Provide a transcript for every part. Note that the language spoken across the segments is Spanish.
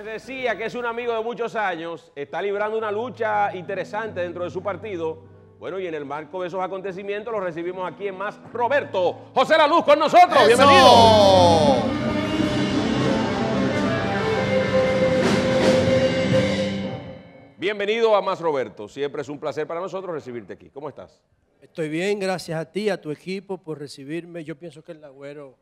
Pues decía que es un amigo de muchos años, está librando una lucha interesante dentro de su partido. Bueno, y en el marco de esos acontecimientos lo recibimos aquí en Más Roberto. José La Luz con nosotros, bienvenido. Bienvenido a Más Roberto. Siempre es un placer para nosotros recibirte aquí. ¿Cómo estás? Estoy bien, gracias a ti, a tu equipo por recibirme. Yo pienso que el agüero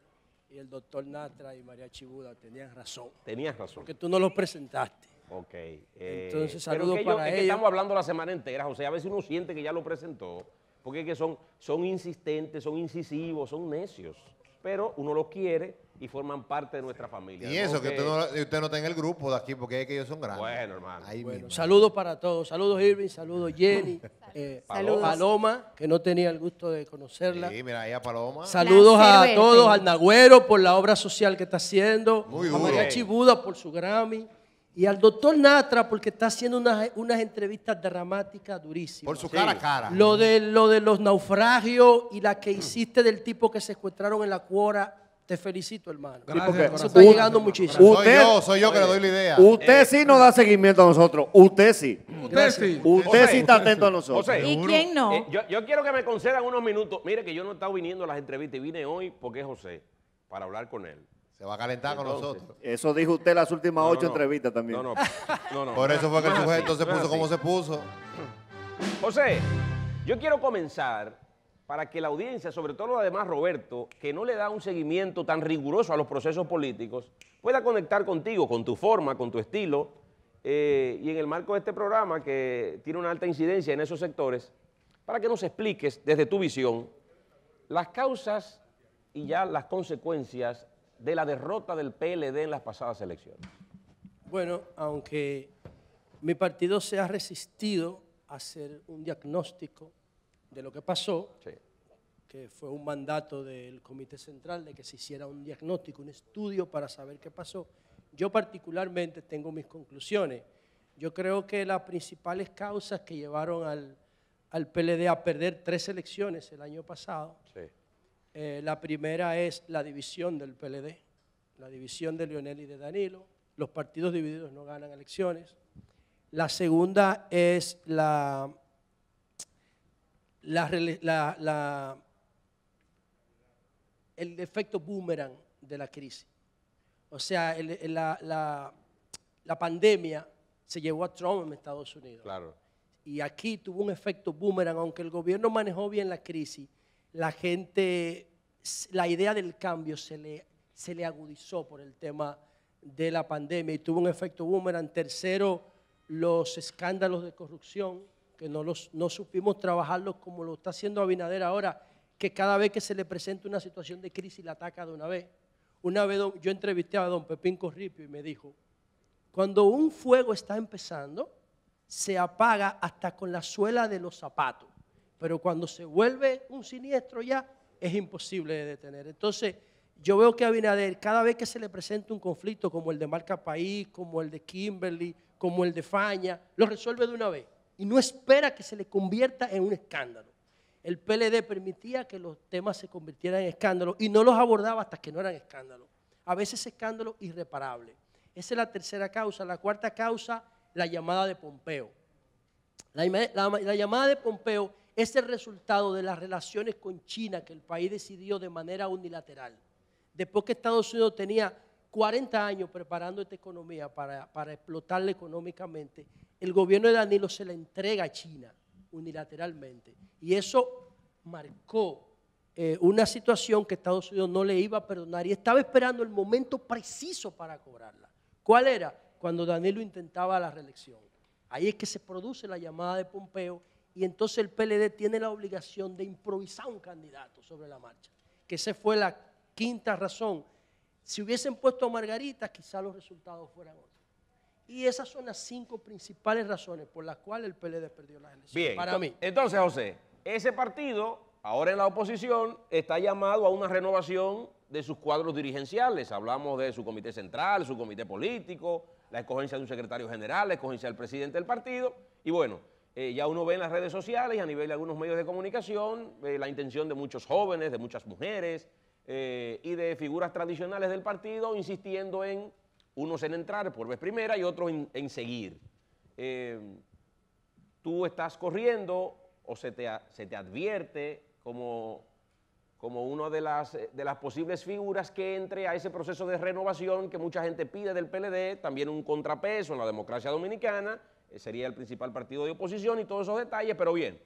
y el doctor Natra y María Chibuda tenían razón. Tenías razón. Porque tú no los presentaste. Ok. Eh, Entonces, saludos que Que estamos hablando la semana entera, José. A veces uno siente que ya lo presentó, porque que son, son insistentes, son incisivos, son necios pero uno lo quiere y forman parte de nuestra familia. Y eso, que usted no, usted el grupo de aquí porque es que ellos son grandes. Bueno, hermano. saludos para todos. Saludos, Irving. Saludos, Jenny. saludos. Eh, Paloma, que no tenía el gusto de conocerla. Sí, mira, ahí a Paloma. Saludos a todos, al Nagüero por la obra social que está haciendo. Muy bueno. A María Chibuda por su Grammy. Y al doctor Natra, porque está haciendo unas, unas entrevistas dramáticas durísimas. Por su cara cara. Lo de, lo de los naufragios y la que hiciste del tipo que secuestraron en la cuora. Te felicito, hermano. Gracias, Eso está llegando muchísimo. Usted, soy yo, soy yo que le doy la idea. Usted sí nos da seguimiento a nosotros. Usted sí. Usted sí. Usted sí está atento a nosotros. ¿Y quién no? Eh, yo, quiero que me concedan unos minutos. Mire que yo no he estado viniendo a las entrevistas y vine hoy porque es José, para hablar con él. Se va a calentar con nosotros. Eso dijo usted en las últimas ocho entrevistas también. No, no, Por eso fue que el sujeto se puso como se puso. José, yo quiero comenzar para que la audiencia, sobre todo además Roberto, que no le da un seguimiento tan riguroso a los procesos políticos, pueda conectar contigo, con tu forma, con tu estilo, eh, y en el marco de este programa que tiene una alta incidencia en esos sectores, para que nos expliques desde tu visión las causas y ya las consecuencias de la derrota del PLD en las pasadas elecciones? Bueno, aunque mi partido se ha resistido a hacer un diagnóstico de lo que pasó, que fue un mandato del Comité Central de que se hiciera un diagnóstico, un estudio para saber qué pasó, yo particularmente tengo mis conclusiones. Yo creo que las principales causas que llevaron al, PLD a perder tres elecciones el año pasado eh, la primera es la división del PLD, la división de Lionel y de Danilo. Los partidos divididos no ganan elecciones. La segunda es la, el efecto boomerang de la crisis. O sea, la, pandemia se llevó a Trump en Estados Unidos. Y aquí tuvo un efecto boomerang, aunque el gobierno manejó bien la crisis, la gente, la idea del cambio se le, se le agudizó por el tema de la pandemia y tuvo un efecto boomerang. Tercero, los escándalos de corrupción, que no, los, no supimos trabajarlos como lo está haciendo Abinader ahora, que cada vez que se le presenta una situación de crisis la ataca de una vez. Una vez yo entrevisté a don Pepín Corripio y me dijo, cuando un fuego está empezando, se apaga hasta con la suela de los zapatos pero cuando se vuelve un siniestro ya es imposible de detener. Entonces, yo veo que Abinader, cada vez que se le presenta un conflicto como el de Marca País, como el de Kimberly, como el de Faña, lo resuelve de una vez y no espera que se le convierta en un escándalo. El PLD permitía que los temas se convirtieran en escándalo y no los abordaba hasta que no eran escándalo. A veces escándalo irreparable. Esa es la tercera causa. La cuarta causa, la llamada de Pompeo. la llamada de Pompeo es el resultado de las relaciones con China que el país decidió de manera unilateral. Después que Estados Unidos tenía 40 años preparando esta economía para, explotarla económicamente, el gobierno de Danilo se la entrega a China unilateralmente. Y eso marcó eh, una situación que Estados Unidos no le iba a perdonar y estaba esperando el momento preciso para cobrarla. ¿Cuál era? Cuando Danilo intentaba la reelección. Ahí es que se produce la llamada de Pompeo y entonces el PLD tiene la obligación de improvisar un candidato sobre la marcha, que esa fue la quinta razón. Si hubiesen puesto a Margarita, quizá los resultados fueran otros. Y esas son las cinco principales razones por las cuales el PLD perdió las elecciones. Bien, para mí. Entonces, José, ese partido, ahora en la oposición, está llamado a una renovación de sus cuadros dirigenciales. Hablamos de su comité central, su comité político, la escogencia de un secretario general, la escogencia del presidente del partido. Y bueno, eh, ya uno ve en las redes sociales y a nivel de algunos medios de comunicación eh, la intención de muchos jóvenes, de muchas mujeres eh, y de figuras tradicionales del partido insistiendo en unos en entrar por vez primera y otros en, seguir. tú estás corriendo o se se te advierte como como una eh, de las, posibles figuras que entre a ese proceso de renovación que mucha gente pide del PLD, también un contrapeso en la democracia dominicana, eh, sería el principal partido de oposición y todos esos detalles, pero bien.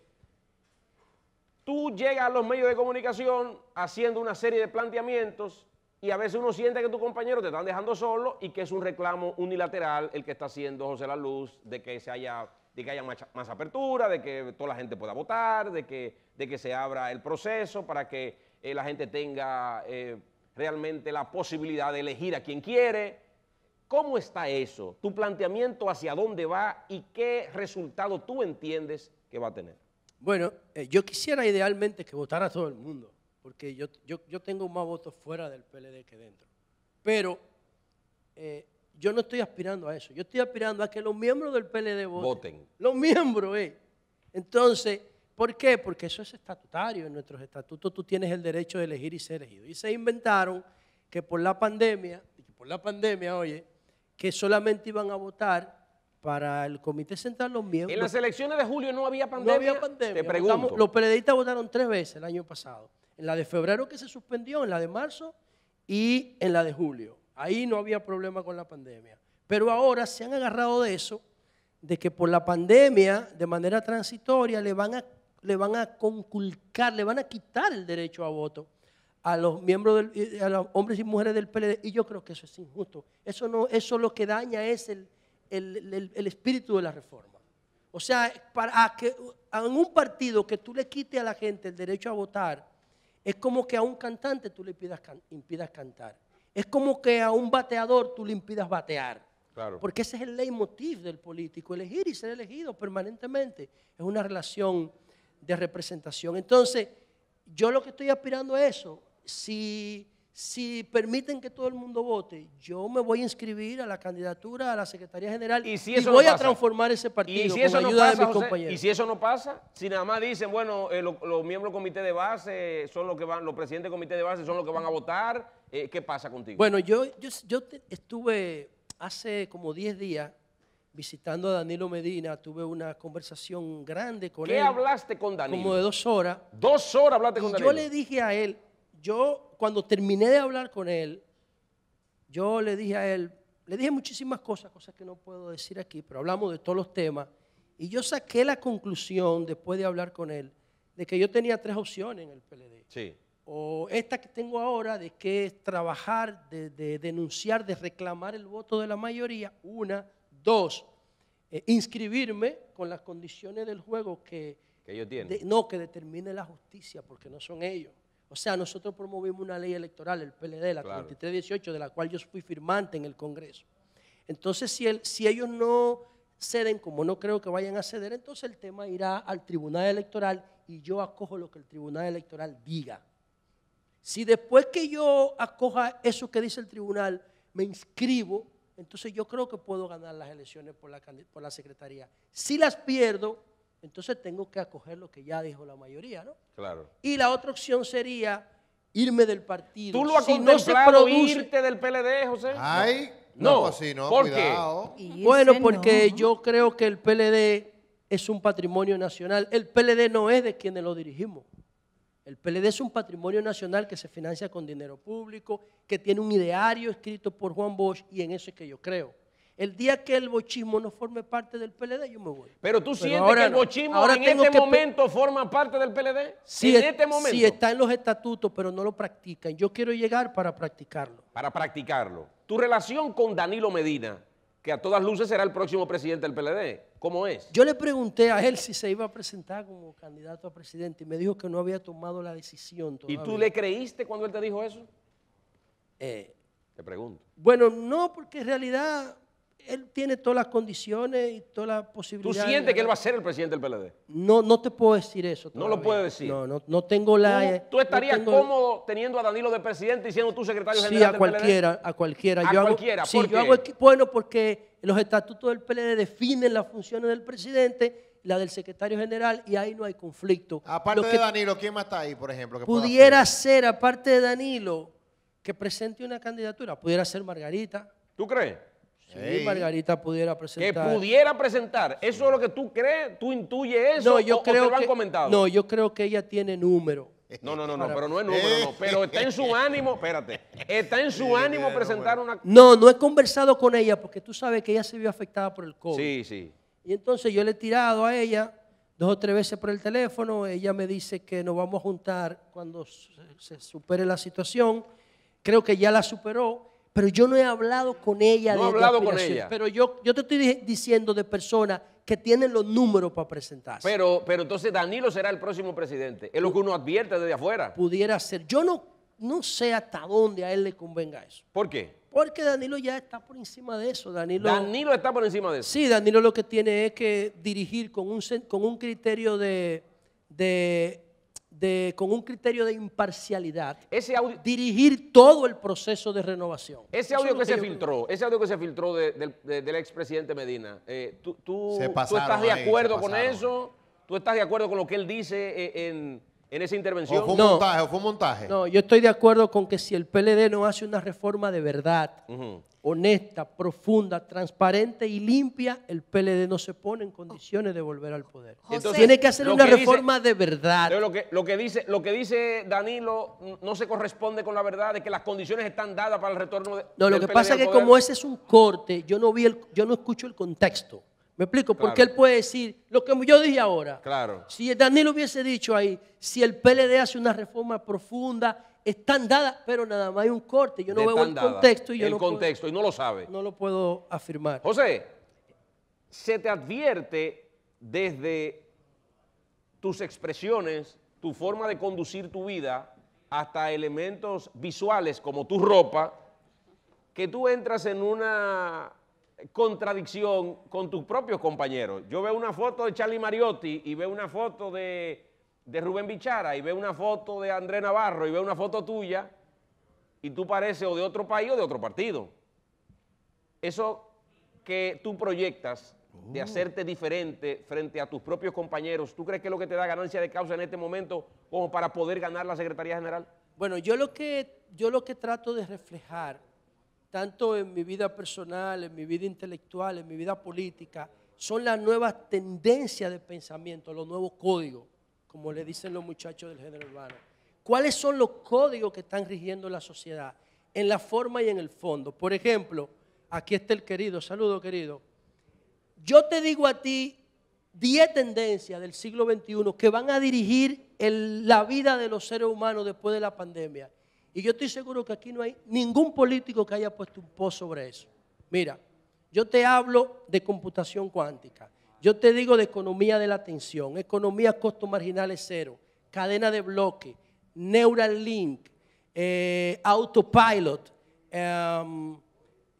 Tú llegas a los medios de comunicación haciendo una serie de planteamientos y a veces uno siente que tus compañeros te están dejando solo y que es un reclamo unilateral el que está haciendo José La Luz de que se haya de que haya más, apertura, de que toda la gente pueda votar, de que, de que se abra el proceso para que eh, la gente tenga eh, realmente la posibilidad de elegir a quien quiere. ¿Cómo está eso? ¿Tu planteamiento hacia dónde va y qué resultado tú entiendes que va a tener? Bueno, eh, yo quisiera idealmente que votara todo el mundo, porque yo, yo, tengo más votos fuera del PLD que dentro. Pero yo no estoy aspirando a eso. Yo estoy aspirando a que los miembros del PLD voten. voten. Los miembros, eh. Entonces, ¿por qué? Porque eso es estatutario. En nuestros estatutos tú tienes el derecho de elegir y ser elegido. Y se inventaron que por la pandemia, por la pandemia, oye, que solamente iban a votar para el Comité Central los miembros. En las elecciones de julio no había pandemia. No había pandemia. Te pregunto. los PLDistas votaron tres veces el año pasado. En la de febrero que se suspendió, en la de marzo y en la de julio. Ahí no había problema con la pandemia. Pero ahora se han agarrado de eso, de que por la pandemia, de manera transitoria, le van a, le van a conculcar, le van a quitar el derecho a voto a los miembros, del, eh, los hombres y mujeres del PLD. Y yo creo que eso es injusto. Eso, no, eso lo que daña es el, espíritu de la reforma. O sea, para que en un partido que tú le quites a la gente el derecho a votar, es como que a un cantante tú le impidas cantar. Es como que a un bateador tú le impidas batear. Porque ese es el leitmotiv del político, elegir y ser elegido permanentemente. Es una relación de representación. Entonces, yo lo que estoy aspirando a eso, si si permiten que todo el mundo vote, yo me voy a inscribir a la candidatura a la Secretaría General y, voy a transformar ese partido ¿Y si ayuda de mis compañeros. Y si eso no pasa, si nada más dicen, bueno, eh, los miembros del comité de base eh, son los que van, los presidentes del comité de base son los que van a votar, eh, ¿qué pasa contigo? Bueno, yo, yo, estuve hace como 10 días visitando a Danilo Medina, tuve una conversación grande con él. ¿Qué hablaste con Danilo? Como de dos horas. Dos horas hablaste con Danilo. Yo le dije a él, yo cuando terminé de hablar con él, yo le dije a él, le dije muchísimas cosas, cosas que no puedo decir aquí, pero hablamos de todos los temas. Y yo saqué la conclusión, después de hablar con él, de que yo tenía tres opciones en el PLD. Sí. O esta que tengo ahora, de que es trabajar, de, denunciar, de reclamar el voto de la mayoría. Una, dos, eh, inscribirme con las condiciones del juego que, que ellos no, que determine la justicia, porque no son ellos. O sea, nosotros promovimos una ley electoral, el PLD, la 4318, de la cual yo fui firmante en el Congreso. Entonces, si, si ellos no ceden, como no creo que vayan a ceder, entonces el tema irá al Tribunal Electoral y yo acojo lo que el Tribunal Electoral diga. Si después que yo acoja eso que dice el tribunal, me inscribo, entonces yo creo que puedo ganar las elecciones por la, por la secretaría. Si las pierdo, entonces tengo que acoger lo que ya dijo la mayoría, ¿no? Claro. Y la otra opción sería irme del partido. ¿Tú lo has no irte del PLD, José? Ay, no, pues ¿Por Qué? Bueno, porque yo creo que el PLD es un patrimonio nacional. El PLD no es de quienes lo dirigimos. El PLD es un patrimonio nacional que se financia con dinero público, que tiene un ideario escrito por Juan Bosch y en eso es que yo creo el día que el bochismo no forme parte del PLD, yo me voy. Pero tú sientes que el bochismo ahora en este momento forma parte del PLD. Sí, en este momento. Sí, está en los estatutos, pero no lo practican. Yo quiero llegar para practicarlo. Para practicarlo. Tu relación con Danilo Medina, que a todas luces será el próximo presidente del PLD, ¿cómo es? Yo le pregunté a él si se iba a presentar como candidato a presidente y me dijo que no había tomado la decisión todavía. ¿Y tú le creíste cuando él te dijo eso? Eh, te pregunto. Bueno, no, porque en realidad él tiene todas las condiciones y todas las posibilidades. ¿Tú sientes que él va a ser el presidente del PLD? No, no te puedo decir eso. No lo puedo decir. No, no, no tengo la. Eh, ¿Tú, estarías cómodo teniendo a Danilo de presidente y siendo tú secretario general? Sí, a cualquiera, a cualquiera. A cualquiera. sí, Yo hago, bueno, porque los estatutos del PLD definen las funciones del presidente la del secretario general y ahí no hay conflicto. Aparte de Danilo, ¿quién más está ahí, por ejemplo? Que pudiera ser, aparte de Danilo, que presente una candidatura, pudiera ser Margarita. ¿Tú crees? Sí, Margarita pudiera presentar. Que pudiera presentar. ¿Eso es lo que tú crees? ¿Tú intuyes eso? No, yo creo te que, No, yo creo que ella tiene número. No, no, no, pero no es número, Pero está en su ánimo, espérate, está en su ánimo presentar una... No, no he conversado con ella porque tú sabes que ella se vio afectada por el COVID. Sí, sí. Y entonces yo le he tirado a ella dos o tres veces por el teléfono, ella me dice que nos vamos a juntar cuando se supere la situación, creo que ya la superó, pero yo no he hablado con ella. No he hablado con ella. Pero yo, yo te estoy diciendo de personas que tienen los números para presentarse. Pero, pero entonces Danilo será el próximo presidente. Es lo que uno advierte desde afuera. Pudiera ser. Yo no, no sé hasta dónde a él le convenga eso. ¿Por qué? Porque Danilo ya está por encima de eso. Danilo, está por encima de eso. Sí, Danilo lo que tiene es que dirigir con un, con un criterio de con un criterio de imparcialidad, dirigir todo el proceso de renovación. Ese audio que, se filtró, ese audio que se filtró del expresidente Medina, eh, tú, estás de acuerdo con eso? ¿Tú estás de acuerdo con lo que él dice eh, en, esa intervención? ¿O fue un montaje? No, yo estoy de acuerdo con que si el PLD no hace una reforma de verdad, honesta, profunda, transparente y limpia, el PLD no se pone en condiciones de volver al poder. Tiene que hacer una reforma de verdad. Lo que, lo, que dice, lo que dice Danilo no se corresponde con la verdad de que las condiciones están dadas para el retorno de, No, lo que pasa es que como ese es un corte, yo no, vi el, yo no escucho el contexto. ¿Me explico? Porque él puede decir lo que yo dije ahora. Claro. Si Danilo hubiese dicho ahí, si el PLD hace una reforma profunda están dadas, pero nada más hay un corte. Yo no veo el contexto y yo el contexto y no lo sabe. No lo puedo afirmar. José, se te advierte desde tus expresiones, tu forma de conducir tu vida, hasta elementos visuales como tu ropa, que tú entras en una contradicción con tus propios compañeros. Yo veo una foto de Charlie Mariotti y veo una foto de de Rubén Bichara y ve una foto de André Navarro y ve una foto tuya y tú pareces o de otro país o de otro partido. Eso que tú proyectas de oh. hacerte diferente frente a tus propios compañeros, ¿tú crees que es lo que te da ganancia de causa en este momento como para poder ganar la Secretaría General? Bueno, yo lo que, yo lo que trato de reflejar, tanto en mi vida personal, en mi vida intelectual, en mi vida política, son las nuevas tendencias de pensamiento, los nuevos códigos como le dicen los muchachos del género urbano. ¿Cuáles son los códigos que están rigiendo la sociedad? En la forma y en el fondo. Por ejemplo, aquí está el querido, saludo querido. Yo te digo a ti 10 tendencias del siglo XXI que van a dirigir la vida de los seres humanos después de la pandemia. Y yo estoy seguro que aquí no hay ningún político que haya puesto un post sobre eso. Mira, yo te hablo de computación cuántica. Yo te digo de economía de la atención, economía costo marginal es cero, cadena de bloque, neural link, eh, autopilot. Em,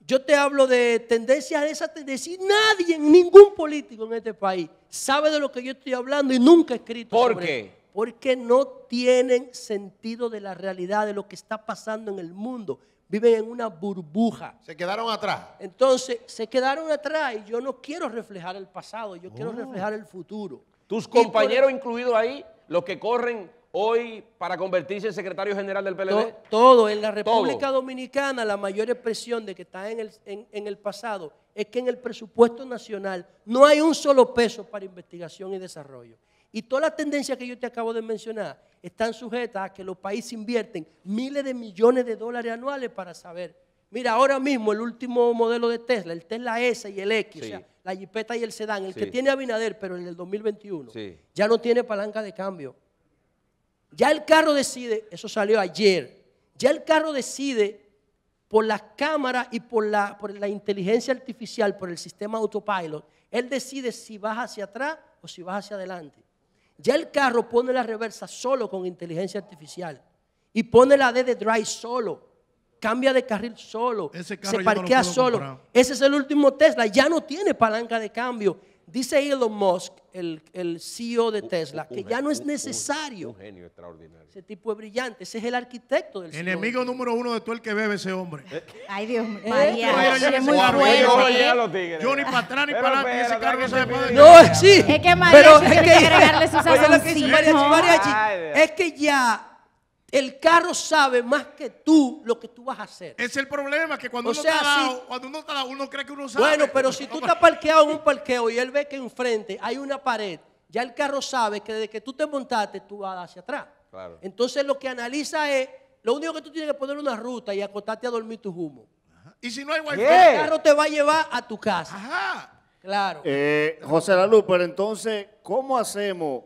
yo te hablo de tendencias de tendencia decir nadie, ningún político en este país sabe de lo que yo estoy hablando y nunca ha escrito. ¿Por qué? Porque no tienen sentido de la realidad de lo que está pasando en el mundo viven en una burbuja. Se quedaron atrás. Entonces, se quedaron atrás y yo no quiero reflejar el pasado, yo quiero oh. reflejar el futuro. Tus compañeros incluidos ahí, los que corren hoy para convertirse en secretario general del PLD. todo, en la República Dominicana la mayor expresión de que está en el, en el pasado es que en el presupuesto nacional no hay un solo peso para investigación y desarrollo. Y todas las tendencias que yo te acabo de mencionar están sujetas a que los países invierten miles de millones de dólares anuales para saber. Mira, ahora mismo el último modelo de Tesla, el Tesla S y el X, la jipeta y el sedán, el que tiene Abinader, pero en el 2021, ya no tiene palanca de cambio. Ya el carro decide, eso salió ayer, ya el carro decide por las cámaras y por la, por la inteligencia artificial, por el sistema autopilot, él decide si vas hacia atrás o si vas hacia adelante. Ya el carro pone la reversa solo con inteligencia artificial. Y pone la D de drive solo. Cambia de carril solo. se parquea solo. Ese es el último Tesla. Ya no tiene palanca de cambio. Dice Elon Musk, el, el CEO de Tesla, que ya no es necesario. Un, genio extraordinario. Ese tipo es brillante, ese es el arquitecto del e Enemigo número uno de todo el que bebe ese hombre. Eh. Ay, Dios ¿Eh? mío. María, es, muy bueno Yo ni para atrás ni para adelante, ese carro se puede. No, sí. Es que María pero es que, es que ya el carro sabe más que tú lo que tú vas a hacer. Es el problema que cuando, uno, está cuando uno está uno cree que uno sabe. Bueno, pero si tú estás parqueado en un parqueo y él ve que enfrente hay una pared, ya el carro sabe que desde que tú te montaste tú vas hacia atrás. Entonces lo que analiza es, lo único que tú tienes que poner una ruta y acostarte a dormir tu humo. Y si no hay wifi, el carro te va a llevar a tu casa. Ajá. Claro. Eh, José Lalu, pero entonces, ¿cómo hacemos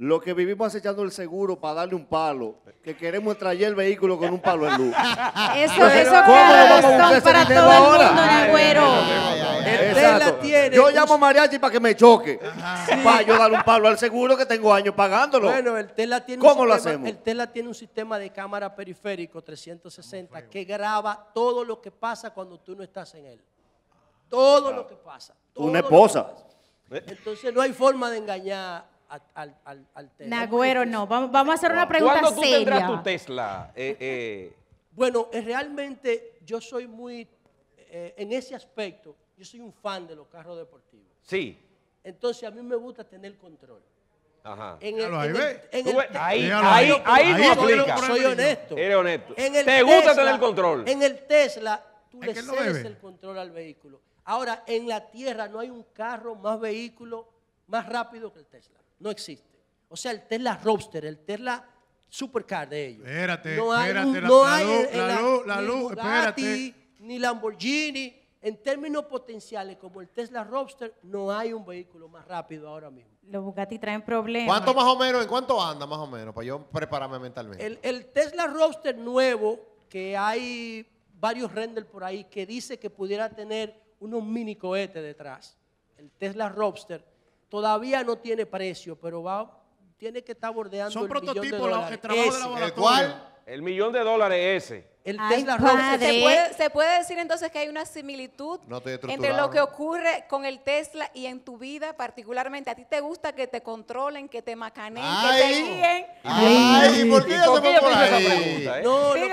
lo que vivimos acechando el seguro para darle un palo, que queremos traer el vehículo con un palo en luz. Eso, es eso que para todo el mundo, El yo llamo a mariachi para que me choque. Para yo darle un palo al seguro que tengo años pagándolo. Bueno, el Tesla tiene un sistema, El Tesla tiene un sistema de cámara periférico 360 que graba todo lo que pasa cuando tú no estás en él. Todo lo que pasa. Una esposa. Entonces no hay forma de engañar al, Tesla. Nagüero, no. Vamos, a hacer una pregunta ¿Cuándo tú tendrás tu Tesla? Eh, eh. Bueno, eh, realmente yo soy muy, en ese aspecto, yo soy un fan de los carros deportivos. Sí. Entonces a mí me gusta tener control. Ajá. el, ahí, no Soy honesto. Eres honesto. Te gusta tener control. En el Tesla, tú le el control al vehículo. Ahora, en la tierra no hay un carro más vehículo más rápido que el Tesla. No existe. O sea, el Tesla Roadster, el Tesla Supercar de ellos. Espérate, no hay, no hay Bugatti, Ni Lamborghini. En términos potenciales, como el Tesla Roadster, no hay un vehículo más rápido ahora mismo. Los Bugatti traen problemas. ¿Cuánto más o menos, en cuánto anda más o menos? Para yo prepararme mentalmente. El, el Tesla Roadster nuevo, que hay varios renders por ahí, que dice que pudiera tener unos mini cohetes detrás. El Tesla Roadster todavía no tiene precio, pero va, tiene que estar bordeando Son el prototipos millón de los que trabajan en de ¿El El millón de dólares ese. El Tesla ¿Se puede, se puede decir entonces que hay una similitud entre lo que ocurre con el Tesla y en tu vida particularmente? ¿A ti te gusta que te controlen, que te macaneen, que te guíen? Ay, ¿y ¿por qué por qué yo por pregunta? No, lo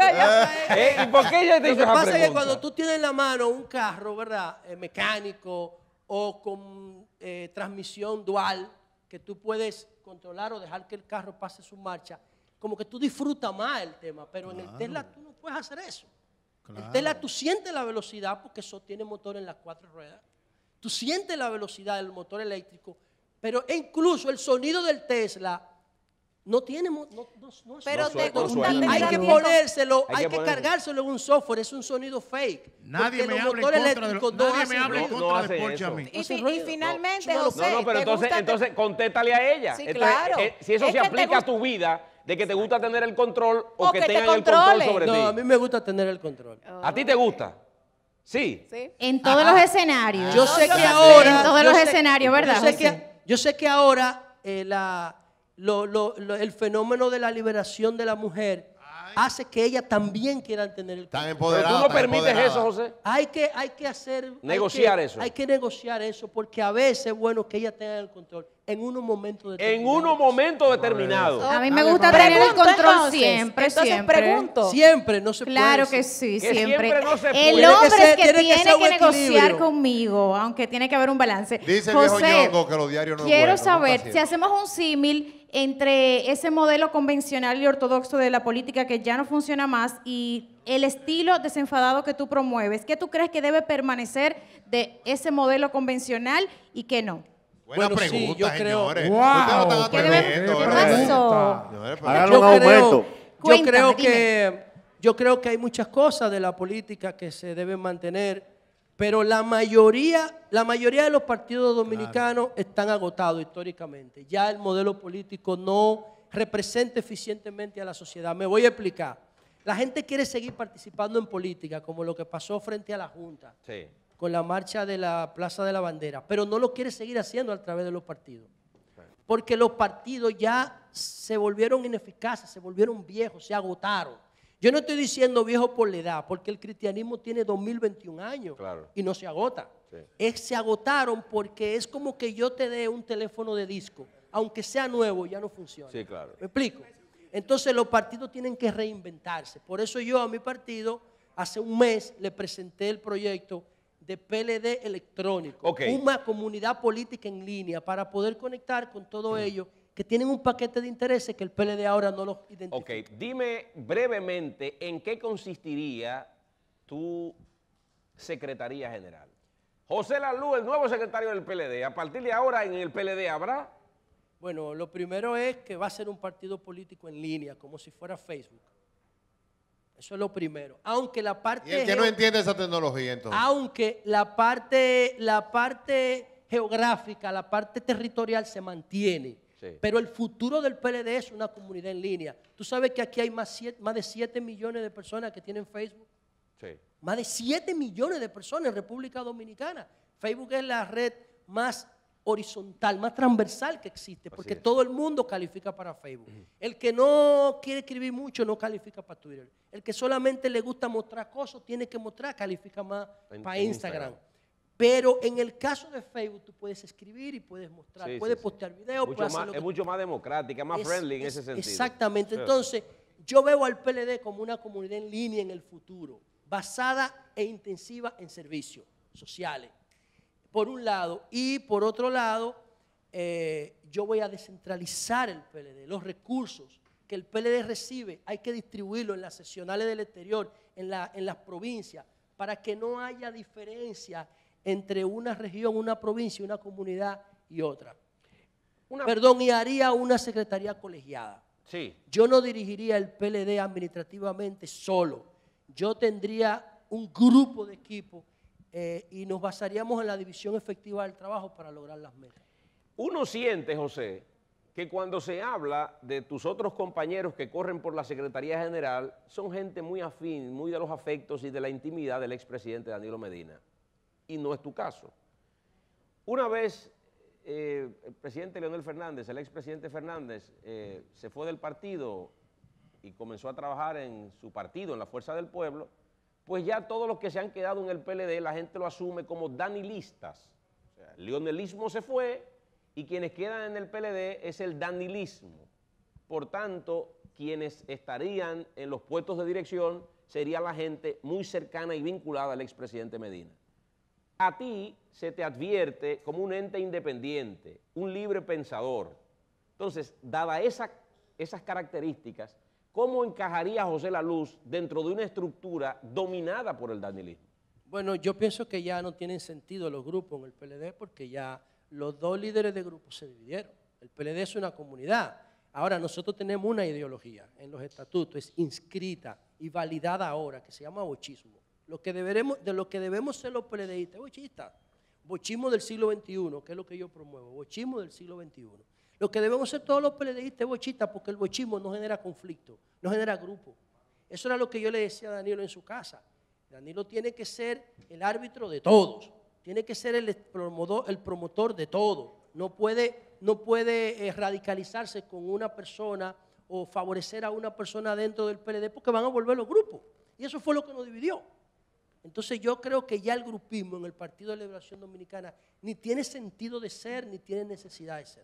¿Y por qué te Lo que pasa es que cuando tú tienes en la mano un carro, ¿verdad? Eh, mecánico, o con eh, transmisión dual, que tú puedes controlar o dejar que el carro pase su marcha, como que tú disfrutas más el tema, pero en el Tesla tú no puedes hacer eso. En el Tesla tú sientes la velocidad porque eso tiene motor en las cuatro ruedas. Tú sientes la velocidad del motor eléctrico, pero incluso el sonido del Tesla no tiene. pero te Hay que ponérselo, hay, que, cargárselo en un software, es un sonido fake. Nadie me habla en contra de Y, finalmente, José. No, no, pero entonces, entonces contéstale a ella. claro. Eh, si eso se aplica a tu vida de que te gusta tener el control o, que, tengan el control sobre ti. No, a mí me gusta tener el control. ¿A ti te gusta? Sí. En todos los ah, ah. escenarios. Yo sé que ahora. En todos los escenarios, ¿verdad? Yo sé que, yo sé que ahora eh, la, lo, el fenómeno de la liberación de la mujer hace que ella también quiera tener el control. tú no permites eso, José. Hay que, hay que hacer... Negociar eso. Hay que negociar eso porque a veces es bueno que ella tenga el control en unos momentos determinados. En unos momentos determinados. A mí me gusta tener el control siempre. siempre, entonces siempre. pregunto. Siempre, no se puede. Claro que sí, siempre. El hombre que, tiene que, negociar conmigo, aunque tiene que haber un balance. Dice José, el viejo que los diarios no Quiero saber, si hacemos un símil entre ese modelo convencional y ortodoxo de la política que ya no funciona más y el estilo desenfadado que tú promueves? ¿Qué tú crees que debe permanecer de ese modelo convencional y qué no? Buena pregunta, señores. yo creo que hay muchas cosas de la política que se deben mantener pero la mayoría, la mayoría de los partidos dominicanos están agotados históricamente. Ya el modelo político no representa eficientemente a la sociedad. Me voy a explicar. La gente quiere seguir participando en política, como lo que pasó frente a la Junta, con la marcha de la Plaza de la Bandera, pero no lo quiere seguir haciendo a través de los partidos. Porque los partidos ya se volvieron ineficaces, se volvieron viejos, se agotaron. Yo no estoy diciendo viejo por la edad, porque el cristianismo tiene 2021 años y no se agota. se agotaron porque es como que yo te dé un teléfono de disco, aunque sea nuevo, ya no funciona. Sí, claro. ¿Me explico? Entonces los partidos tienen que reinventarse. Por eso yo a mi partido, hace un mes, le presenté el proyecto de PLD electrónico, una comunidad política en línea para poder conectar con todo mm. ello que tienen un paquete de intereses que el PLD ahora no los identifica. Ok, dime brevemente en qué consistiría tu Secretaría General. José Lalú, el nuevo secretario del PLD, a partir de ahora en el PLD habrá... Bueno, lo primero es que va a ser un partido político en línea, como si fuera Facebook. Eso es lo primero. Aunque la parte... Y el que no entiende esa tecnología, entonces. Aunque la parte, la parte geográfica, la parte territorial se mantiene. Pero el futuro del PLD es una comunidad en línea. Tú sabes que aquí hay más, más de 7 millones de personas que tienen Facebook. Sí. Más de 7 millones de personas en República Dominicana. Facebook es la red más horizontal, más transversal que existe, porque todo el mundo califica para Facebook. El que no quiere escribir mucho no califica para Twitter. El que solamente le gusta mostrar cosas, tiene que mostrar, califica más para Instagram. Pero en el caso de Facebook, tú puedes escribir y puedes mostrar, puedes postear videos. Puedes lo es mucho más democrática, más friendly en ese sentido. Exactamente. Entonces, yo veo al PLD como una comunidad en línea en el futuro, basada e intensiva en servicios sociales, por un lado. Y por otro lado, eh, yo voy a descentralizar el PLD, los recursos que el PLD recibe, hay que distribuirlo en las seccionales del exterior, en, en las provincias, para que no haya diferencia entre una región, una provincia, una comunidad y otra. Una... Perdón, y haría una secretaría colegiada. Sí. Yo no dirigiría el PLD administrativamente solo. Yo tendría un grupo de equipo eh, y nos basaríamos en la división efectiva del trabajo para lograr las metas. Uno siente, José, que cuando se habla de tus otros compañeros que corren por la Secretaría General, son gente muy afín, muy de los afectos y de la intimidad del expresidente Danilo Medina y no es tu caso. Una vez eh, el presidente Leonel Fernández, el expresidente Fernández, eh, se fue del partido y comenzó a trabajar en su partido, en la Fuerza del Pueblo, pues ya todos los que se han quedado en el PLD, la gente lo asume como danilistas. O el leonelismo se fue y quienes quedan en el PLD es el danilismo. Por tanto, quienes estarían en los puestos de dirección sería la gente muy cercana y vinculada al expresidente Medina a ti se te advierte como un ente independiente, un libre pensador. Entonces, dada esas características, ¿cómo encajaría José La Luz dentro de una estructura dominada por el danilismo? Bueno, yo pienso que ya no tienen sentido los grupos en el PLD porque ya los dos líderes de grupo se dividieron. El PLD es una comunidad. Ahora nosotros tenemos una ideología en los estatutos, inscrita y validada ahora, que se llama bochismo que deberemos, de lo que debemos ser los PLDistas, bochistas, bochismo del siglo XXI, que es lo que yo promuevo, bochismo del siglo XXI. Lo que debemos ser todos los PLDistas es bochistas porque el bochismo no genera conflicto, no genera grupo. Eso era lo que yo le decía a Danilo en su casa. Danilo tiene que ser el árbitro de todos, tiene que ser el promotor, de todos No puede, no puede eh, radicalizarse con una persona o favorecer a una persona dentro del PLD porque van a volver los grupos. Y eso fue lo que nos dividió. Entonces yo creo que ya el grupismo en el Partido de Liberación Dominicana ni tiene sentido de ser, ni tiene necesidad de ser.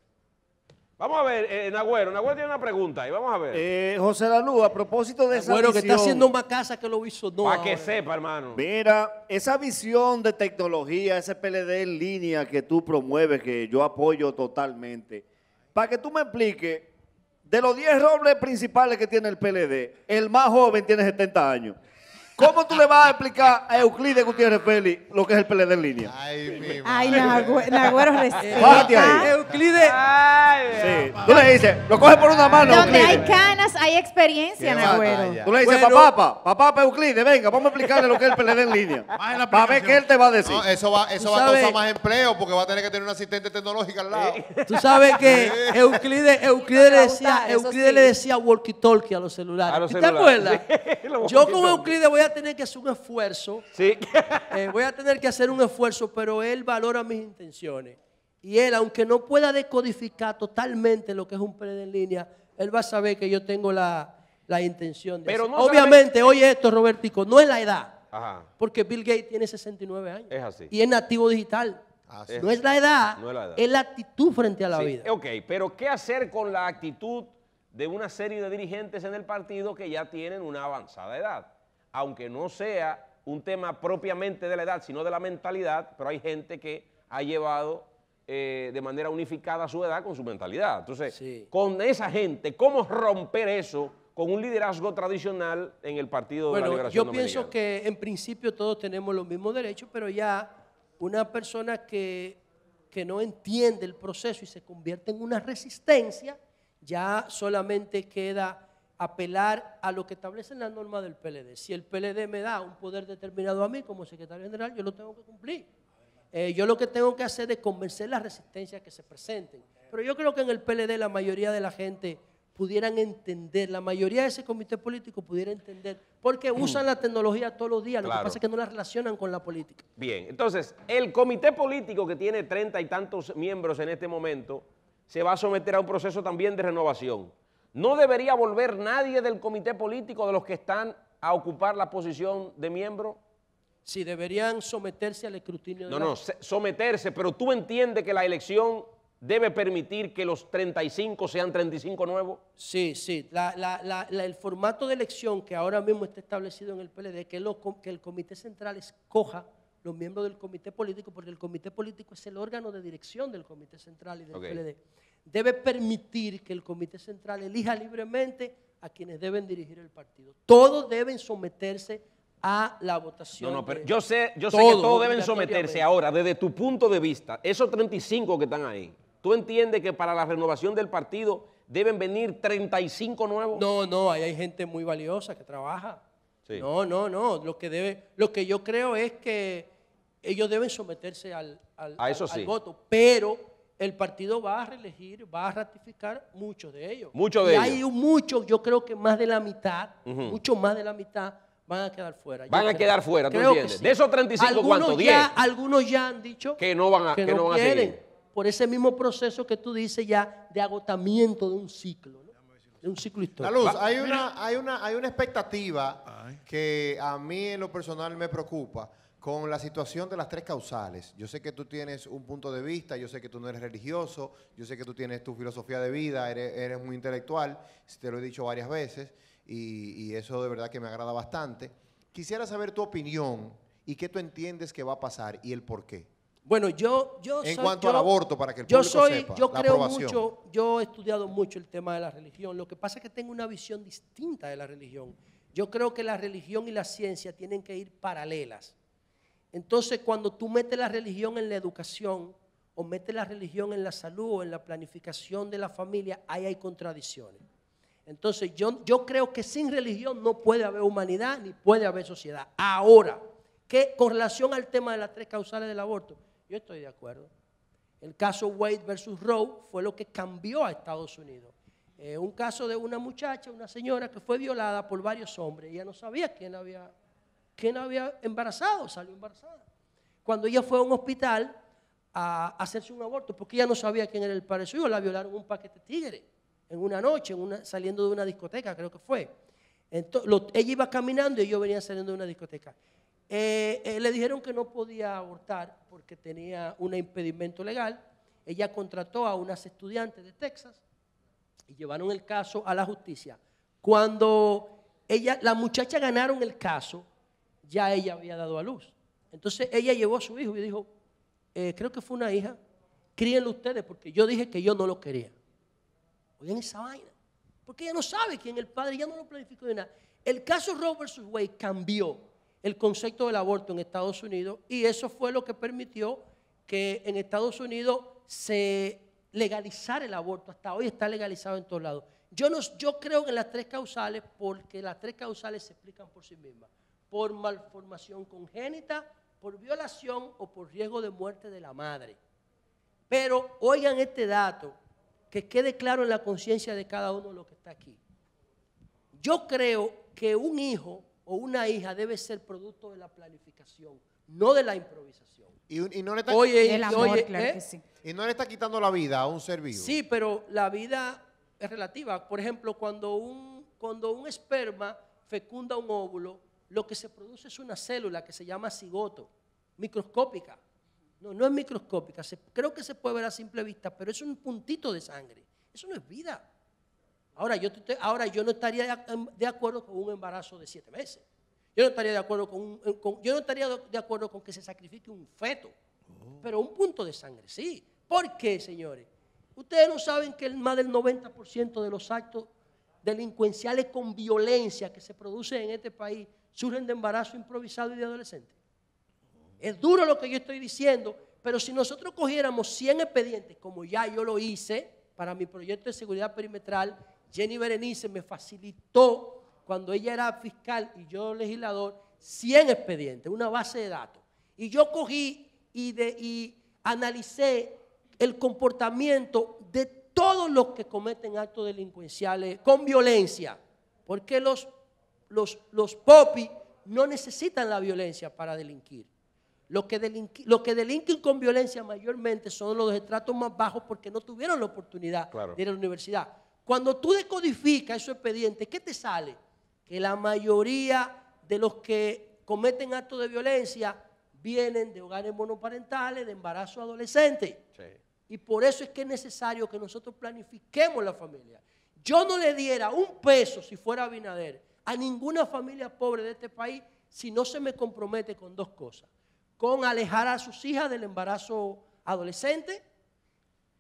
Vamos a ver, en eh, Nagüero, Nagüero tiene una pregunta y vamos a ver. Eh, José Lalu, a propósito de esa visión. que está haciendo una casa que lo hizo no. Para que sepa, hermano. Mira, esa visión de tecnología, ese PLD en línea que tú promueves, que yo apoyo totalmente. Para que tú me expliques, de los 10 robles principales que tiene el PLD, el más joven tiene 70 años. ¿Cómo tú le vas a explicar a Euclides Gutiérrez Félix lo que es el PLD en línea? Ay, mi madre. Ay, Nagüero, recibe. Euclides. Ay, sí. Tú le dices, lo coges por una mano, Donde hay canas, hay experiencia, Nagüero. Tú le dices, papá, papá, papá, Euclides, venga, vamos a explicarle lo que es el PLD en línea. Para ver qué él te va a decir. eso va, eso va a causar más empleo porque va a tener que tener un asistente tecnológico al lado. Eh, tú sabes que Euclides, Euclides le decía, Euclides le decía walkie-talkie a los celulares. ¿Tú ¿Te acuerdas? Yo con Euclides voy a a tener que hacer un esfuerzo. Sí. Eh, voy a tener que hacer un esfuerzo, pero Él valora mis intenciones. Y Él, aunque no pueda decodificar totalmente lo que es un PRE en línea, Él va a saber que yo tengo la, la intención de pero Obviamente, oye esto, Robertico, no es la edad. Porque Bill Gates tiene 69 años. Y es nativo digital. no, es la edad, no es la actitud frente a la vida. Ok, pero ¿qué hacer con la actitud de una serie de dirigentes en el partido que ya tienen una avanzada edad? aunque no sea un tema propiamente de la edad, sino de la mentalidad, pero hay gente que ha llevado eh, de manera unificada su edad con su mentalidad. Entonces, con esa gente, ¿cómo romper eso con un liderazgo tradicional en el Partido de la Liberación Yo pienso que en principio todos tenemos los mismos derechos, pero ya una persona que, que no entiende el proceso y se convierte en una resistencia, ya solamente queda apelar a lo que establece la norma del PLD. Si el PLD me da un poder determinado a mí como secretario general, yo lo tengo que cumplir. Eh, yo lo que tengo que hacer es convencer las resistencias que se presenten. Pero yo creo que en el PLD la mayoría de la gente pudieran entender, la mayoría de ese comité político pudiera entender, porque usan la tecnología todos los días, lo que pasa es que no la relacionan con la política. Bien, entonces, el comité político que tiene treinta y tantos miembros en este momento, se va a someter a un proceso también de renovación. No debería volver nadie del comité político de los que están a ocupar la posición de miembro. Sí, deberían someterse al escrutinio. No, no, someterse, pero tú entiendes que la elección debe permitir que los 35 sean 35 nuevos? Sí, sí. el formato de elección que ahora mismo está establecido en el PLD, que, que el Comité Central escoja los miembros del Comité Político, porque el Comité Político es el órgano de dirección del Comité Central y del PLD debe permitir que el Comité Central elija libremente a quienes deben dirigir el partido. Todos deben someterse a la votación. No, no, pero yo sé, yo que todos deben someterse. Ahora, desde tu punto de vista, esos 35 que están ahí, ¿tú entiendes que para la renovación del partido deben venir 35 nuevos? No, no, ahí hay gente muy valiosa que trabaja. No, no, no. Lo que, debe, lo que yo creo es que ellos deben someterse al, voto, pero el partido va a reelegir, va a ratificar muchos de ellos. Muchos de y Hay muchos, yo creo que más de la mitad, mucho más de la mitad van a quedar fuera. Van a quedar fuera, ¿tú entiendes? De esos 35, ¿cuántos? 10. Algunos ya han dicho que no van a, que, no, Por ese mismo proceso que tú dices ya de agotamiento de un ciclo. De un ciclo histórico. La luz, hay una, hay una, hay una expectativa que a mí en lo personal me preocupa con la situación de las tres causales. Yo sé que tú tienes un punto de vista, yo sé que tú no eres religioso, yo sé que tú tienes tu filosofía de vida, eres, muy intelectual, te lo he dicho varias veces, y, eso de verdad que me agrada bastante. Quisiera saber tu opinión y qué tú entiendes que va a pasar y el por qué. Bueno, yo, yo en cuanto al aborto para que el yo público sepa, yo creo mucho, yo he estudiado mucho el tema de la religión. Lo que pasa es que tengo una visión distinta de la religión. Yo creo que la religión y la ciencia tienen que ir paralelas. Entonces, cuando tú metes la religión en la educación, o metes la religión en la salud, o en la planificación de la familia, ahí hay contradicciones. Entonces, yo, yo creo que sin religión no puede haber humanidad ni puede haber sociedad. Ahora, que con relación al tema de las tres causales del aborto, yo estoy de acuerdo. El caso Wade versus Roe fue lo que cambió a Estados Unidos. Eh, un caso de una muchacha, una señora que fue violada por varios hombres. Ella no sabía quién había que no había embarazado, salió embarazada. Cuando ella fue a un hospital a hacerse un aborto, porque ella no sabía quién era el padre suyo, la violaron un paquete tigre en una noche, saliendo de una discoteca, creo que fue. Entonces, ella iba caminando y yo venía saliendo de una discoteca. Eh, eh, le dijeron que no podía abortar porque tenía un impedimento legal. Ella contrató a unas estudiantes de Texas y llevaron el caso a la justicia. Cuando ella, la muchacha ganaron el caso, ya ella había dado a luz. Entonces ella llevó a su hijo y dijo, eh, creo que fue una hija, críenlo ustedes porque yo dije que yo no lo quería. Oigan esa vaina. Porque ella no sabe quién es el padre, ya no lo planificó de nada. El caso Roe vs. Wade cambió el concepto del aborto en Estados Unidos y eso fue lo que permitió que en Estados Unidos se legalizara el aborto. Hasta hoy está legalizado en todos lados. Yo, no, yo creo en las tres causales porque las tres causales se explican por sí mismas por malformación congénita, por violación o por riesgo de muerte de la madre. Pero oigan este dato, que quede claro en la conciencia de cada uno de los que está aquí. Yo creo que un hijo o una hija debe ser producto de la planificación, no de la improvisación. Y, no le está, quitando la vida a un ser vivo. Sí, pero la vida es relativa. Por ejemplo, cuando un, cuando un esperma fecunda un óvulo, lo que se produce es una célula que se llama cigoto, microscópica. No, no es microscópica, creo que se puede ver a simple vista, pero es un puntito de sangre. Eso no es vida. Ahora yo, ahora yo no estaría em, de acuerdo con un embarazo de siete meses. Yo no estaría de acuerdo con, em, yo no estaría de acuerdo con que se sacrifique un feto, oh. pero un punto de sangre sí. ¿Por qué, señores? Ustedes no saben que más del 90% de los actos delincuenciales con violencia que se producen en este país surgen de embarazo improvisado y de adolescente. Es duro lo que yo estoy diciendo, pero si nosotros cogiéramos 100 expedientes, como ya yo lo hice para mi proyecto de seguridad perimetral, Jenny Berenice me facilitó, cuando ella era fiscal y yo legislador, 100 expedientes, una base de datos. Y yo cogí y, y analicé el comportamiento de todos los que cometen actos delincuenciales con violencia, porque los los, los popis no necesitan la violencia para delinquir. Los que, que delinquen con violencia mayormente son los de estratos más bajos porque no tuvieron la oportunidad de ir a la universidad. Cuando tú decodificas esos expedientes, ¿qué te sale? Que la mayoría de los que cometen actos de violencia vienen de hogares monoparentales, de embarazo adolescente. Y por eso es que es necesario que nosotros planifiquemos la familia. Yo no le diera un peso si fuera Abinader a ninguna familia pobre de este país si no se me compromete con dos cosas. Con alejar a sus hijas del embarazo adolescente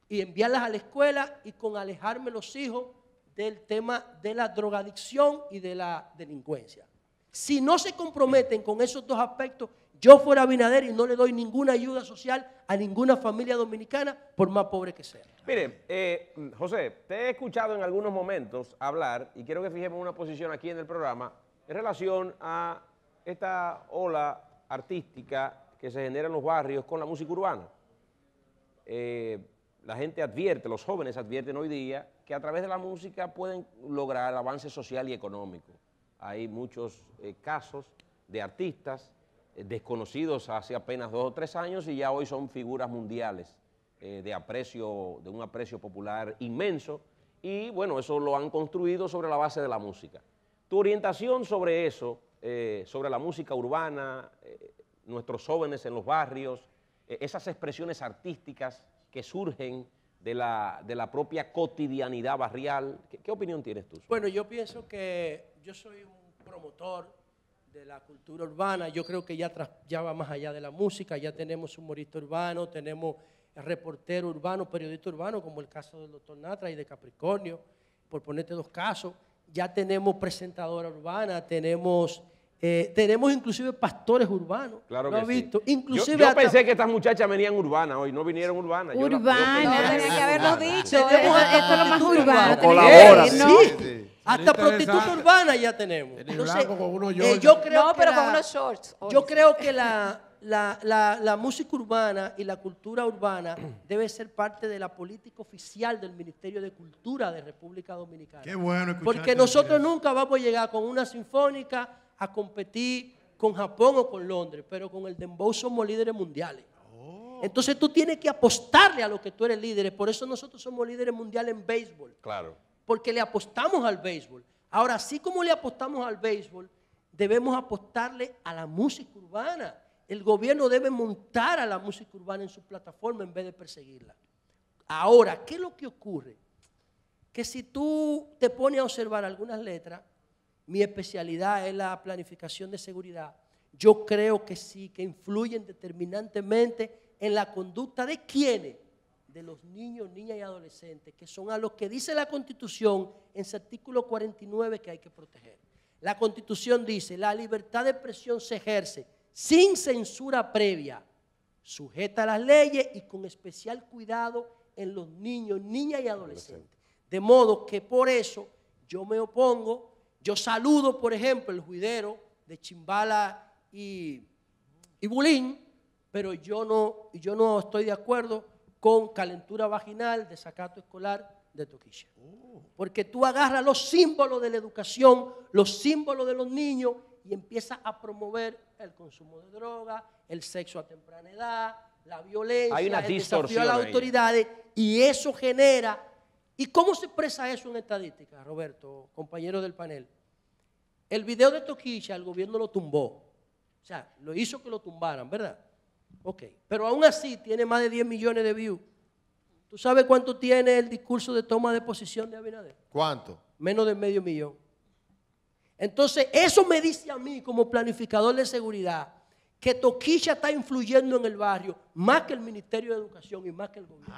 y enviarlas a la escuela y con alejarme los hijos del tema de la drogadicción y de la delincuencia. Si no se comprometen con esos dos aspectos, yo fuera Abinader y no le doy ninguna ayuda social a ninguna familia dominicana, por más pobre que sea. Mire, eh, José, te he escuchado en algunos momentos hablar, y quiero que fijemos una posición aquí en el programa, en relación a esta ola artística que se genera en los barrios con la música urbana. Eh, la gente advierte, los jóvenes advierten hoy día que a través de la música pueden lograr avance social y económico. Hay muchos eh, casos de artistas desconocidos hace apenas dos o tres años y ya hoy son figuras mundiales eh, de aprecio, de un aprecio popular inmenso y bueno, eso lo han construido sobre la base de la música. Tu orientación sobre eso, eh, sobre la música urbana, eh, nuestros jóvenes en los barrios, esas expresiones artísticas que surgen de la, propia cotidianidad barrial, qué opinión tienes tú? Bueno, yo pienso que yo soy un promotor de la cultura urbana. Yo creo que ya, va más allá de la música, ya tenemos humorista urbano, tenemos reportero urbano, periodista urbano, como el caso del doctor Natra y de Capricornio, por ponerte dos casos. Ya tenemos presentadora urbana, tenemos... Eh, tenemos inclusive pastores urbanos. Claro visto? Inclusive yo, pensé que estas muchachas venían urbanas hoy, no vinieron urbanas. Urbanas. tenía que haberlo dicho. esto es lo más urbano. Hasta prostituta urbana ya tenemos. Eh, yo creo que la, la, música urbana y la cultura urbana debe ser parte de la política oficial del Ministerio de Cultura de República Dominicana. bueno Porque nosotros nunca vamos a llegar con una sinfónica a competir con Japón o con Londres, pero con el dembow somos líderes mundiales. Oh. Entonces tú tienes que apostarle a lo que tú eres líder. Por eso nosotros somos líderes mundiales en béisbol. Claro porque le apostamos al béisbol. Ahora, así como le apostamos al béisbol, debemos apostarle a la música urbana. El gobierno debe montar a la música urbana en su plataforma en vez de perseguirla. Ahora, ¿qué es lo que ocurre? Que si tú te pones a observar algunas letras, mi especialidad es la planificación de seguridad, yo creo que sí, que influyen determinantemente en la conducta de quienes, de los niños, niñas y adolescentes, que son a los que dice la Constitución en su artículo 49 que hay que proteger. La Constitución dice, la libertad de expresión se ejerce sin censura previa, sujeta a las leyes y con especial cuidado en los niños, niñas y adolescentes. De modo que por eso yo me opongo, yo saludo, por ejemplo, el juidero de Chimbala y, y Bulín, pero yo no, yo no estoy de acuerdo con calentura vaginal, desacato escolar, de toquilla. Oh. Porque tú agarras los símbolos de la educación, los símbolos de los niños y empiezas a promover el consumo de droga, el sexo a temprana edad, la violencia, Hay una a las autoridades y eso genera. ¿Y cómo se expresa eso en estadística, Roberto, compañero del panel? El video de Toquilla, el gobierno lo tumbó. O sea, lo hizo que lo tumbaran, ¿verdad? Ok, pero aún así tiene más de 10 millones de views. ¿Tú sabes cuánto tiene el discurso de toma de posición de Abinader? ¿Cuánto? Menos de medio millón. Entonces, eso me dice a mí como planificador de seguridad que Toquilla está influyendo en el barrio más que el Ministerio de Educación y más que el gobierno.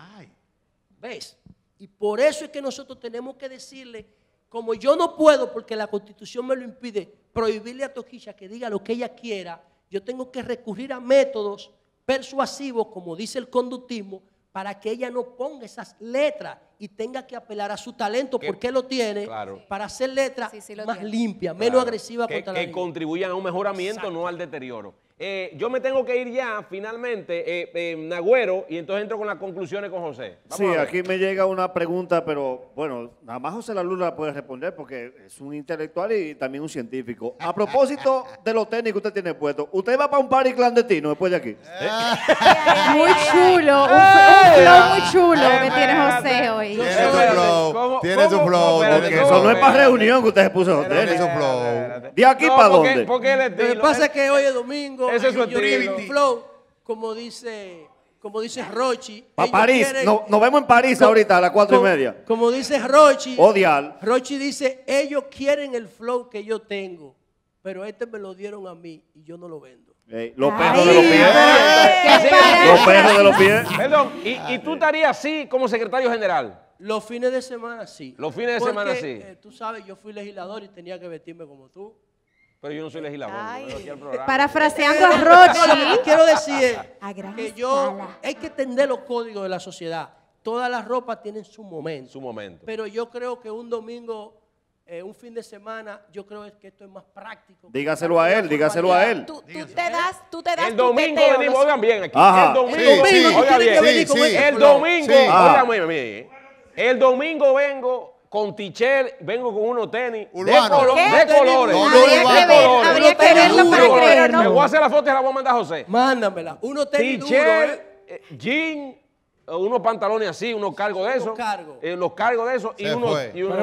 ¿Ves? Y por eso es que nosotros tenemos que decirle, como yo no puedo, porque la constitución me lo impide, prohibirle a Toquilla que diga lo que ella quiera, yo tengo que recurrir a métodos persuasivo, como dice el conductismo, para que ella no ponga esas letras y tenga que apelar a su talento, porque lo tiene, para hacer letras más limpias, menos agresivas que, contribuyan a un mejoramiento, no al deterioro. Eh, yo me tengo que ir ya, finalmente, eh, eh y entonces entro con las conclusiones con José. sí, aquí me llega una pregunta, pero bueno, nada más José Lula la puede responder porque es un intelectual y también un científico. A propósito de lo técnico que usted tiene puesto, ¿usted va para un party clandestino después de aquí? Eh. muy chulo, un, flow muy chulo que tiene José hoy. Tiene su flow. Eso no es para reunión que ustedes puso. Tiene su flow. ¿De aquí para dónde? Lo que pasa es que hoy es domingo. Ese es su flow, como dice como dice Rochi. Para París, nos vemos en París ahorita a las cuatro y media. Como dice Rochi. Rochi dice, ellos quieren el flow que yo tengo, pero este me lo dieron a mí y yo no lo vendo. Eh, los perros de los pies. Los perros de los pies. Perdón, ¿y, tú estarías así como secretario general? Los fines de semana sí. Los fines de semana sí. Eh, tú sabes, yo fui legislador y tenía que vestirme como tú. Pero yo no soy legislador. Parafraseando a Rocha quiero decir que yo hay que entender los códigos de la sociedad. Todas las ropas tienen su momento. Su momento. Pero yo creo que un domingo eh, un fin de semana, yo creo que esto es más práctico. Dígaselo a él, dígaselo a él. Tú, te das, tú te das. El domingo venimos, oigan bien aquí. El domingo, el domingo, eh. El domingo vengo con t vengo con unos tenis de, colores de colores. No, no, habría, habría que para ¿no? Me voy a hacer la foto y la voy a mandar a José. Mándamela. Uno tenis t-shirt, eh, eh jean, eh, unos pantalones así, unos cargos de eso. Eh, los cargos. de eso y uno Fue. Y ah,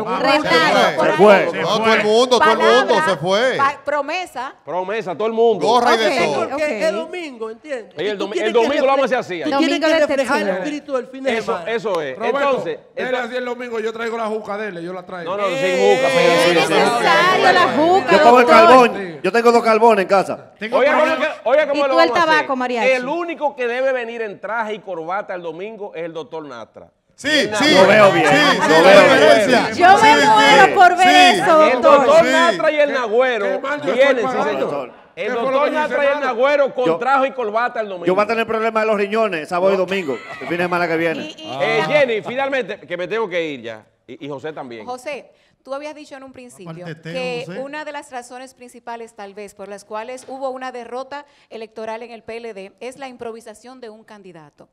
se, fue. no, todo el mundo, todo el mundo se fue. promesa. Promesa, todo el mundo. Gorra de todo. Porque es domingo, ¿entiendes? el, domingo lo vamos a hacer así. Tú tienes que reflejar el espíritu del fin de eso, semana. Eso es. entonces. Él así el domingo, yo traigo la juca de él, yo la traigo. No, no, eh, sin juca. Es necesario la juca. Yo pongo el carbón. Yo tengo dos carbones en casa. Oiga, cómo lo a el tabaco, María El único que debe venir en traje y corbata el domingo es el doctor Natra Sí, sí. Lo veo bien. veo Yo me muero por ver eso, El doctor Natra y el Nagüero vienen, sí, señor. El doctor Natra y el Nagüero con y corbata el domingo. Yo voy a tener problemas de los riñones sábado y domingo, el fin de semana que viene. Eh, Jenny, finalmente, que me tengo que ir ya. Y, José también. José, tú habías dicho en un principio que una de las razones principales, tal vez, por las cuales hubo una derrota electoral en el PLD es la improvisación de un candidato.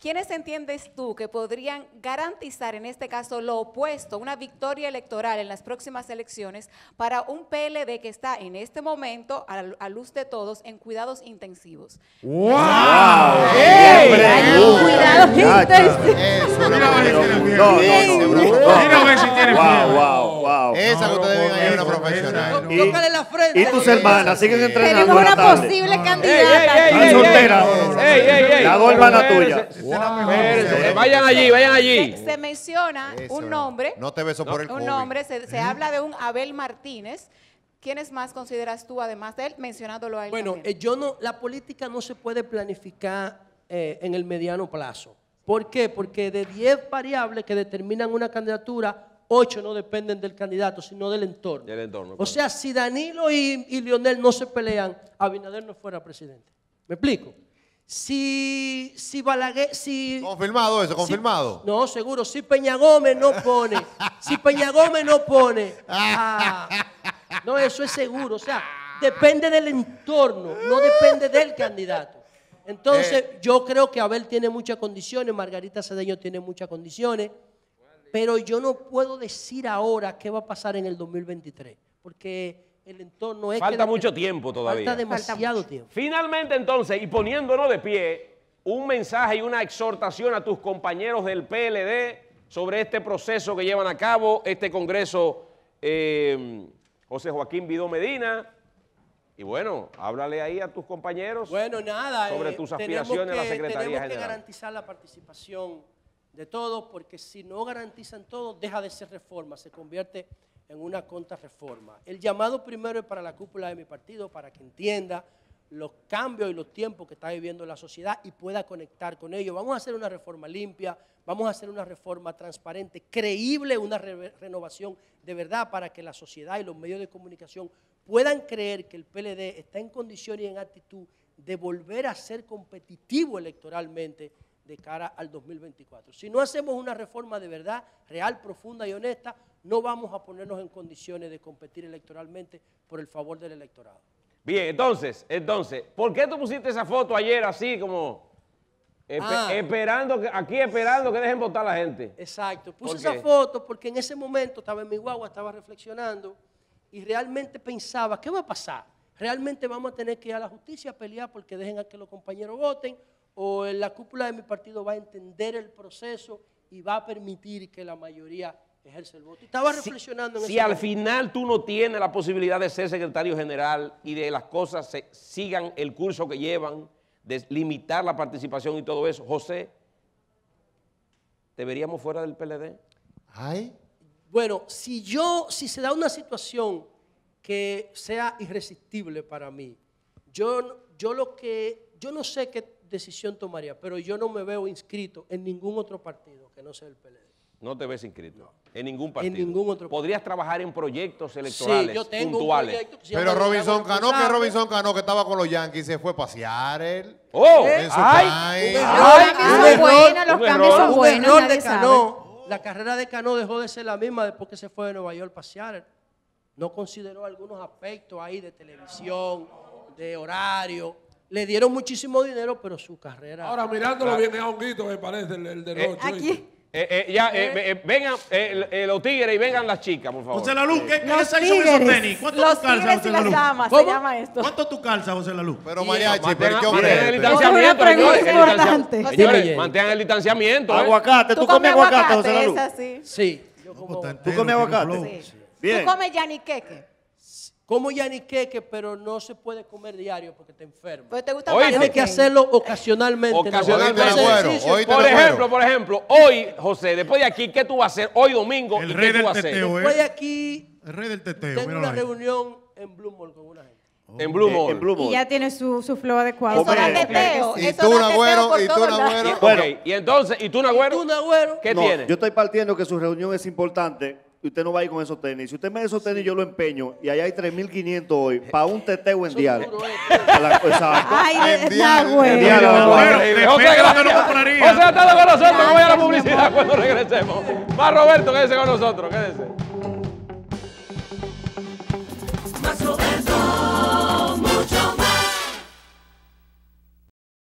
¿Quiénes entiendes tú que podrían garantizar, en este caso, lo opuesto, una victoria electoral en las próximas elecciones para un PLD que está en este momento, a, luz de todos, en cuidados intensivos? ¡Wow! wow, wow, ¿eh? Y tus hermanas siguen entrenando. Tenemos una posible candidata. Están La dos hermanas tuya. Vayan allí, vayan allí. Se menciona un nombre. No te beso por el Un nombre, se ¿Eh? habla de un Abel Martínez. ¿Quiénes más consideras tú, además de él, mencionándolo a Bueno, eh, yo no, la política no se puede planificar eh, en el mediano plazo. ¿Por qué? Porque de 10 variables que determinan una candidatura, ocho no dependen del candidato, sino del entorno. Del entorno o sea, si Danilo y, Lionel no se pelean, Abinader no fuera presidente. ¿Me explico? Si, si Balaguer, si... Confirmado eso, confirmado. no, seguro, si Peña Gómez no pone, si Peña Gómez no pone, ah, no, eso es seguro, o sea, depende del entorno, no depende del candidato. Entonces, eh. yo creo que Abel tiene muchas condiciones, Margarita Cedeño tiene muchas condiciones, pero yo no puedo decir ahora qué va a pasar en el 2023, porque el entorno es... Falta mucho tiempo todavía. Falta demasiado tiempo. Finalmente entonces, y poniéndonos de pie, un mensaje y una exhortación a tus compañeros del PLD sobre este proceso que llevan a cabo, este Congreso eh, José Joaquín Vidó Medina. Y bueno, háblale ahí a tus compañeros bueno, nada, sobre eh, tus aspiraciones a la Secretaría Tenemos que garantizar la participación de todo, porque si no garantizan todo, deja de ser reforma, se convierte en una contrarreforma. El llamado primero es para la cúpula de mi partido, para que entienda los cambios y los tiempos que está viviendo la sociedad y pueda conectar con ellos. Vamos a hacer una reforma limpia, vamos a hacer una reforma transparente, creíble, una renovación de verdad para que la sociedad y los medios de comunicación puedan creer que el PLD está en condición y en actitud de volver a ser competitivo electoralmente de cara al 2024. Si no hacemos una reforma de verdad, real, profunda y honesta, no vamos a ponernos en condiciones de competir electoralmente por el favor del electorado. Bien, entonces, entonces, ¿por qué tú pusiste esa foto ayer así como ah. esperando, aquí esperando que dejen votar la gente? Exacto, puse esa foto porque en ese momento estaba en mi guagua, estaba reflexionando y realmente pensaba, ¿qué va a pasar? ¿Realmente vamos a tener que ir a la justicia a pelear porque dejen a que los compañeros voten? o en la cúpula de mi partido va a entender el proceso y va a permitir que la mayoría ejerce el voto. Estaba reflexionando en eso. Si al final tú no tienes la posibilidad de ser secretario general y de las cosas se, sigan el curso que llevan, de limitar la participación y todo eso, José, ¿te veríamos fuera del PLD? Ay. Bueno, si yo, si se da una situación que sea irresistible para mí, yo, yo lo que, yo no sé qué decisión tomaría, pero yo no me veo inscrito en ningún otro partido que no sea el PLD. No te ves inscrito. En ningún partido. En ningún otro Podrías trabajar en proyectos electorales puntuales. pero Robinson Cano, que Robinson Cano, que estaba con los Yankees, se fue a pasear él. ay, La carrera de Cano dejó de ser la misma después que se fue de Nueva York a pasear. No consideró algunos aspectos ahí de televisión, de horario. Le dieron muchísimo dinero, pero su carrera. Ahora mirándolo viene a honguito, me parece, el, de los 8. Eh, aquí. Eh, eh, ya, vengan los tigres y vengan las chicas, por favor. José Laluz, ¿qué, ¿qué hay ha ¿Cuánto los calza, calza, José Laluz? Damas, Se llama esto. ¿Cuánto tú calza, José Laluz? Pero mariachi, pero qué hombre. El distanciamiento, señores. Importante. Señores, mantengan el distanciamiento. Aguacate, tú, comes aguacate, José Lalu? Sí. Pues, ¿Tú comes aguacate? Sí. Bien. ¿Tú comes yaniqueque? Como yaniqueque, pero no se puede comer diario porque te enferma. pero te gusta hoy, hay que hacerlo ocasionalmente. Ocasionalmente, por ejemplo, por ejemplo, hoy, José, después de aquí, ¿qué tú vas a hacer? Hoy domingo, ¿y rey qué del tú vas a hacer? después de eh. aquí, rey del teteo, tengo una reunión en Blue Mall con una gente. En, Blue eh, Y ya tiene su, su flow adecuado. Eso da teteo. Y tú, Nagüero, y tú, Nagüero. Y, entonces, ¿y tú, Nagüero? ¿Qué no, Yo estoy partiendo que su reunión es importante y usted no va a ir con esos tenis. Si usted me da esos tenis, yo lo empeño. Y ahí hay 3.500 hoy para un teteo en dial. Eh. Exacto. Ay, en güey. No, no, compraría. O sea, está con nosotros. Vamos a la publicidad cuando regresemos. Va, Roberto, quédese con nosotros. Quédese.